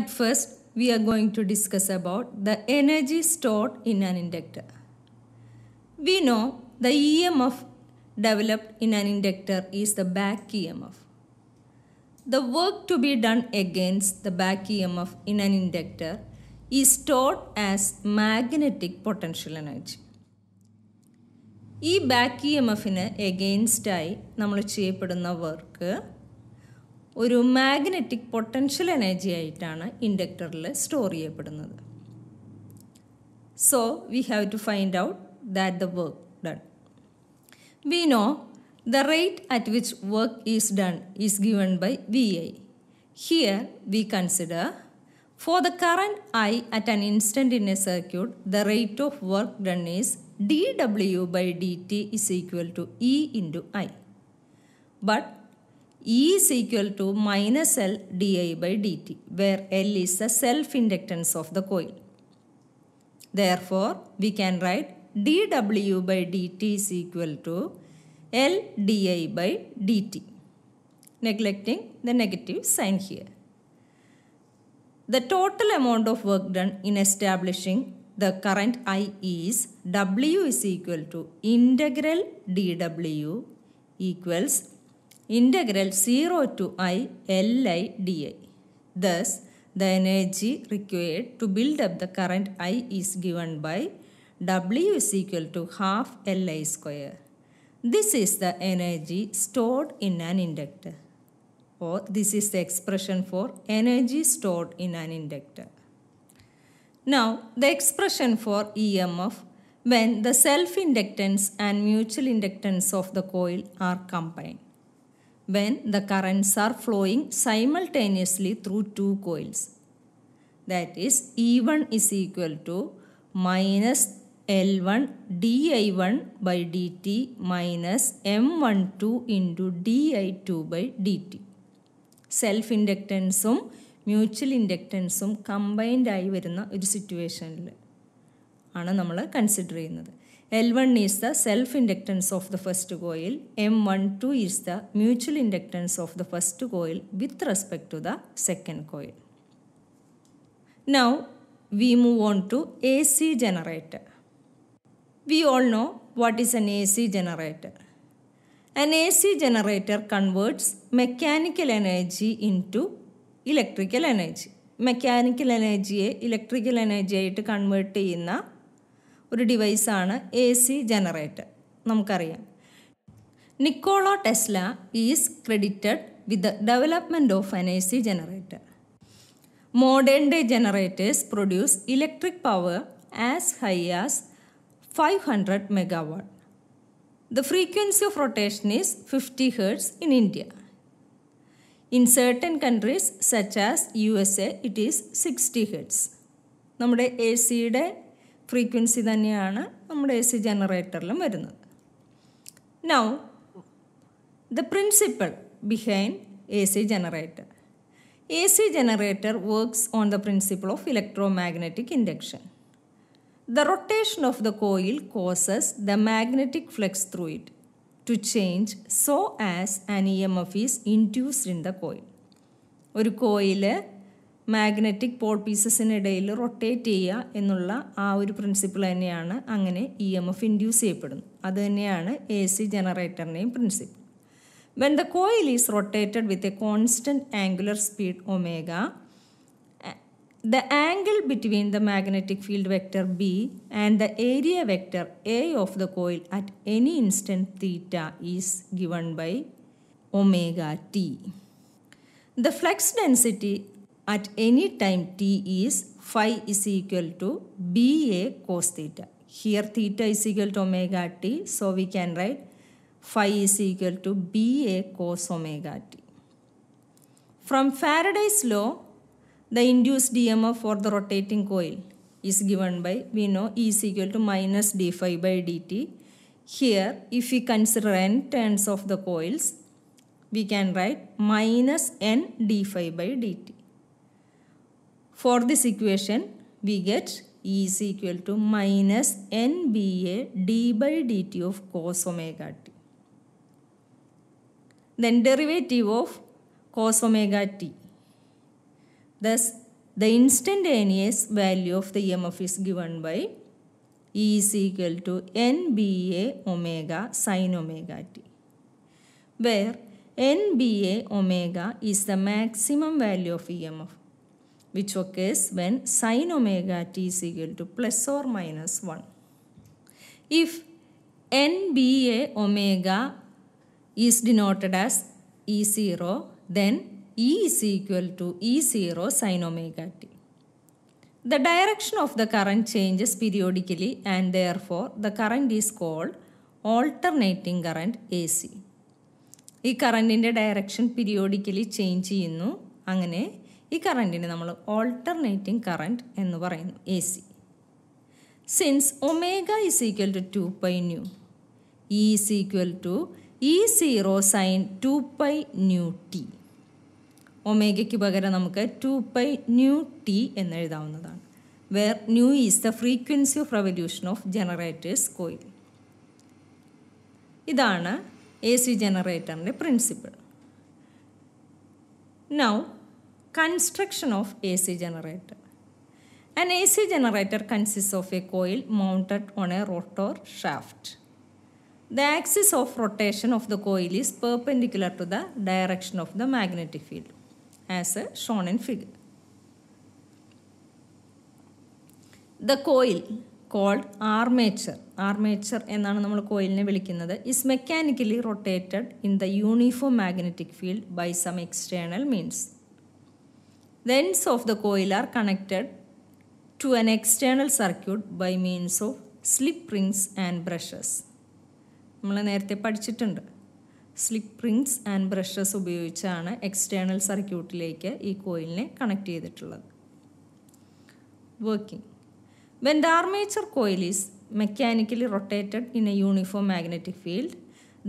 At first, we are going to discuss about the energy stored in an inductor. We know the EMF developed in an inductor is the back EMF. The work to be done against the back EMF in an inductor is stored as magnetic potential energy. ഈ back E M എഫിന് എഗെയിൻസ്റ്റായി നമ്മൾ ചെയ്യപ്പെടുന്ന work ഒരു magnetic potential energy ആയിട്ടാണ് ഇൻഡക്ടറിൽ store ചെയ്യപ്പെടുന്നത് so we have to find out that the work done we know the rate at which work is done is given by V I here we consider for the current I at an instant in a circuit the rate of work done is D W by D T is equal to E to I but E is equal to minus L di by dt where L is the self inductance of the coil. Therefore, we can write dw by dt is equal to L di by dt neglecting the negative sign here. The total amount of work done in establishing the current I is W is equal to integral dW equals integral 0 to i L i di. Thus, the energy required to build up the current I is given by W is equal to half Li square. This is the energy stored in an inductor or this is the expression for energy stored in an inductor. Now the expression for EMF when the self-inductance and mutual inductance of the coil are combined. when the currents are flowing simultaneously through two coils. That is E1 is equal to minus L1 di1 by dt minus m12 into di2 by dt. Self inductance um, mutual inductance um, combined combined ആയി വരുന്ന situation സിറ്റുവേഷനിൽ ആണ് നമ്മൾ consider ചെയ്യുന്നത് L1 is the self-inductance of the first coil, M12 is the mutual inductance of the first coil with respect to the second coil. Now we move on to AC generator. We all know what is an AC generator. An AC generator converts mechanical energy into electrical energy. energy energy electrical energy. Electrical എനർജിയായിട്ട് in ചെയ്യുന്ന ഒരു ഡിവൈസാണ് A C generator നമുക്കറിയാം Nikola Tesla is credited with the development of an A C generator modern day generators produce electric power as high as five hundred megawatt the frequency of rotation is fifty hertz in India in certain countries such as U S A it is sixty hertz നമ്മുടെ A സിയുടെ frequency തന്നെയാണ് നമ്മുടെ A C ജനറേറ്ററിലും വരുന്നത് now the principle behind A C generator A C generator works on the principle of electromagnetic induction of the coil causes the magnetic flux through it to change so as an E M F is induced in the coil ഒരു coil magnetic pole പീസസിനിടയിൽ rotate ചെയ്യുക എന്നുള്ള ആ ഒരു principle തന്നെയാണ് അങ്ങനെ E M F induce ചെയ്യപ്പെടുന്നത് അത് തന്നെയാണ് എ സി ജനറേറ്ററിൻ്റെയും principle when the coil is rotated with a constant angular speed omega the angle between the magnetic field vector B and the area vector A of the coil at any instant theta is given by omega T the flux density at any time t is phi is equal to ba cos theta. Here theta is equal to omega t. So we can write phi is equal to ba cos omega t. From Faraday's law, the induced EMF for the rotating coil is given by, we know E is equal to minus d phi by dt. Here, if we consider n turns of the coils, we can write minus n d phi by dt. For this equation, we get E is equal to minus NBA d by dt of cos omega t. Then derivative of cos omega t. Thus, the instantaneous value of the EMF is given by E is equal to NBA omega sine omega t. Where NBA omega is the maximum value of EMF which occurs when sin omega t is equal to plus or minus 1. If nba omega is denoted as E0, then E is equal to E0 sin omega t. The direction of the current changes periodically and therefore the current is called alternating current AC. ഈ കറണ്ടിൻ്റെ direction periodically change ചെയ്യുന്നു അങ്ങനെ ഈ കറൻറ്റിനെ നമ്മൾ alternating current എന്ന് പറയുന്നു A C since omega is equal to two pi nu E is equal to E zero sine two pi nu T ഒമേഗയ്ക്ക് പകരം നമുക്ക് ടു പൈ ന്യൂ ടി എന്ന് എഴുതാവുന്നതാണ് where nu is the frequency of revolution of generators coil ഇതാണ് A C ജനറേറ്ററിൻ്റെ principle now construction of AC generator. An AC generator consists of a coil mounted on a rotor shaft. The axis of rotation of the coil is perpendicular to the direction of the magnetic field as shown in figure. The coil called armature armature എന്നാണ് നമ്മൾ കോയിലിനെ വിളിക്കുന്നത് is mechanically rotated in the uniform magnetic field by some external means The ends of the coil are connected to an external circuit by means of slip rings and brushes നമ്മൾ നേരത്തെ പഠിച്ചിട്ടുണ്ട് slip rings and brushes ഉപയോഗിച്ചാണ് external സർക്യൂട്ടിലേക്ക് ഈ കോയിലിനെ connect ചെയ്തിട്ടുള്ളത് working when the armature coil is mechanically rotated in a uniform magnetic field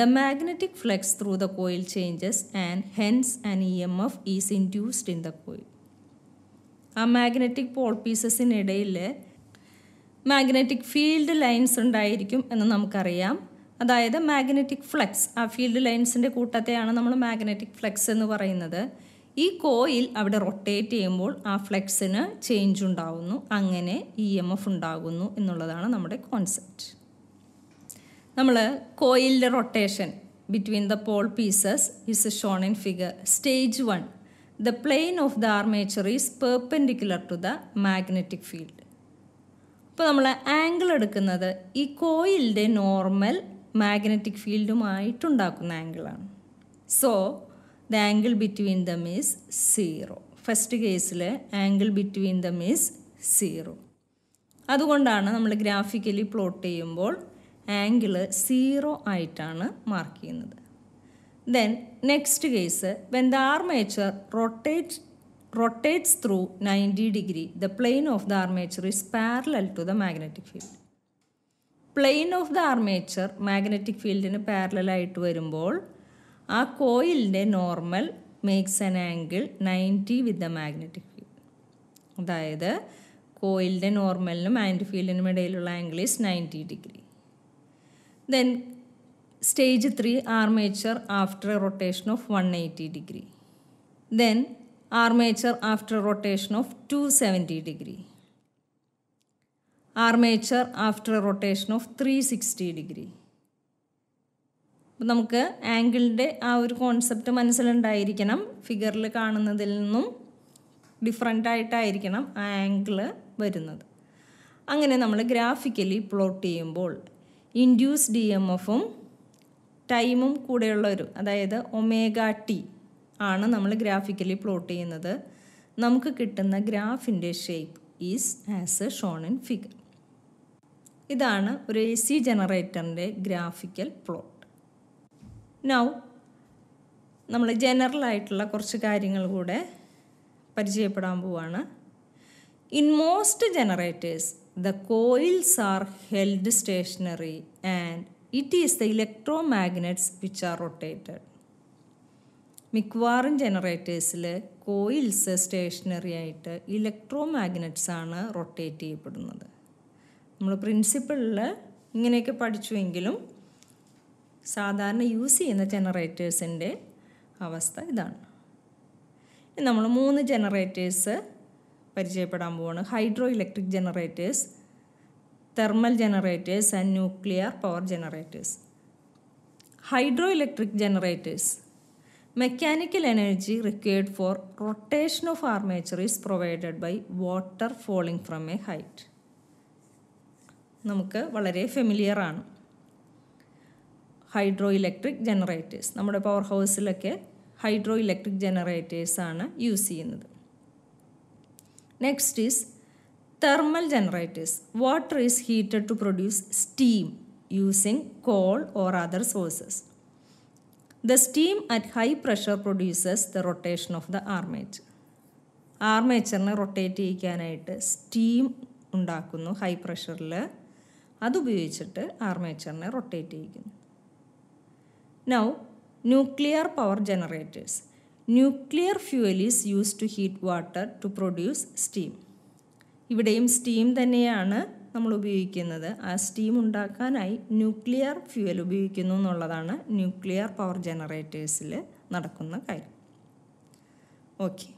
the magnetic flux through the coil changes and hence and E M F is induced in the coil ആ magnetic pole പീസസിനിടയിൽ magnetic field lines ഉണ്ടായിരിക്കും എന്ന് നമുക്കറിയാം അതായത് magnetic flux ആ field ലൈൻസിൻ്റെ കൂട്ടത്തെയാണ് നമ്മൾ magnetic flux എന്ന് പറയുന്നത് ഈ കോയിൽ അവിടെ റൊട്ടേറ്റ് ചെയ്യുമ്പോൾ ആ ഫ്ലെക്സിന് ചേഞ്ച് ഉണ്ടാവുന്നു അങ്ങനെ ഇ എം എഫ് ഉണ്ടാകുന്നു എന്നുള്ളതാണ് നമ്മുടെ കോൺസെപ്റ്റ് നമ്മൾ കോയിലിൻ്റെ rotation between the pole pieces is shown in figure stage one The plane of the armature is perpendicular to the magnetic field. അപ്പോൾ നമ്മൾ ആംഗിൾ എടുക്കുന്നത് ഈ കോയിലിൻ്റെ നോർമൽ മാഗ്നറ്റിക് ഫീൽഡുമായിട്ടുണ്ടാക്കുന്ന ആംഗിളാണ് so the angle between them is zero first കേസിൽ angle between them is zero അതുകൊണ്ടാണ് നമ്മൾ ഗ്രാഫിക്കലി പ്ലോട്ട് ചെയ്യുമ്പോൾ ആംഗിള് സീറോ ആയിട്ടാണ് മാർക്ക് ചെയ്യുന്നത് then next case when the armature rotate rotates through ninety degree the plane of the armature is parallel to the magnetic field plane of the armature magnetic ഫീൽഡിന് പാരലായിട്ട് വരുമ്പോൾ ആ കോയിലിൻ്റെ normal makes an angle ninety with the magnetic field അതായത് കോയിലിൻ്റെ നോർമലിനും and ഫീൽഡിനും ഇടയിലുള്ള angle is ninety degree then stage 3 armature after a rotation of 180 degree. Then armature after rotation rotation of 270 degree. Armature after a rotation of 360 degree. അപ്പം നമുക്ക് ആംഗിളിൻ്റെ ആ ഒരു concept മനസ്സിലുണ്ടായിരിക്കണം ഫിഗറിൽ കാണുന്നതിൽ നിന്നും ഡിഫറെൻ്റ് ആയിട്ടായിരിക്കണം ആ ആംഗിള് വരുന്നത് അങ്ങനെ നമ്മൾ ഗ്രാഫിക്കലി പ്ലോട്ട് ചെയ്യുമ്പോൾ ഇൻഡ്യൂസ് ഡി എം എഫും ടൈമും കൂടെയുള്ള ഒരു അതായത് ഒമേഗ ടി ആണ് നമ്മൾ ഗ്രാഫിക്കലി പ്ലോട്ട് ചെയ്യുന്നത് നമുക്ക് കിട്ടുന്ന ഗ്രാഫിൻ്റെ shape is as shown in figure ഇതാണ് ഒരു എ സി ജനറേറ്ററിൻ്റെ ഗ്രാഫിക്കൽ പ്ലോട്ട് നൗ നമ്മൾ ജനറൽ ആയിട്ടുള്ള കുറച്ച് കാര്യങ്ങൾ കൂടെ പരിചയപ്പെടാൻ പോവാണ് in most generators the coils are held stationary and it is the electromagnets which are rotated മിക്കവാറും ജനറേറ്റേഴ്സിൽ കോയിൽസ് സ്റ്റേഷനറി ആയിട്ട് ഇലക്ട്രോ മാഗ്നറ്റ്സ് ആണ് റൊട്ടേറ്റ് ചെയ്യപ്പെടുന്നത് നമ്മൾ പ്രിൻസിപ്പിളിൽ ഇങ്ങനെയൊക്കെ പഠിച്ചുവെങ്കിലും സാധാരണ യൂസ് ചെയ്യുന്ന ജനറേറ്റേഴ്സിൻ്റെ അവസ്ഥ ഇതാണ് നമ്മൾ മൂന്ന് ജനറേറ്റേഴ്സ് പരിചയപ്പെടാൻ പോവാണ് hydroelectric generators thermal generators and nuclear power generators hydroelectric generators mechanical energy required for rotation of armature is provided by water falling from a height നമുക്ക് വളരെ ഫെമിലിയർ ആണ് ഹൈഡ്രോ ഇലക്ട്രിക് ജനറേറ്റേഴ്സ് നമ്മുടെ power ഹൗസിലൊക്കെ hydroelectric ജനറേറ്റേഴ്സാണ് use ചെയ്യുന്നത് next is thermal generators water is heated to produce steam using coal or other sources the steam at high pressure produces the rotation of the armature ആർമേച്ചറിനെ റൊട്ടേറ്റ് ചെയ്യിക്കാനായിട്ട് steam ഉണ്ടാക്കുന്നു high പ്രഷറിൽ അതുപയോഗിച്ചിട്ട് ആർമേച്ചറിനെ റൊട്ടേറ്റ് ചെയ്യിക്കുന്നു now nuclear power generators nuclear fuel is use to heat water to produce steam ഇവിടെയും സ്റ്റീം തന്നെയാണ് നമ്മൾ ഉപയോഗിക്കുന്നത് ആ സ്റ്റീം ഉണ്ടാക്കാനായി ന്യൂക്ലിയർ ഫ്യൂവൽ ഉപയോഗിക്കുന്നു എന്നുള്ളതാണ് ന്യൂക്ലിയർ പവർ ജനറേറ്റേഴ്സിൽ നടക്കുന്ന കാര്യം ഓക്കെ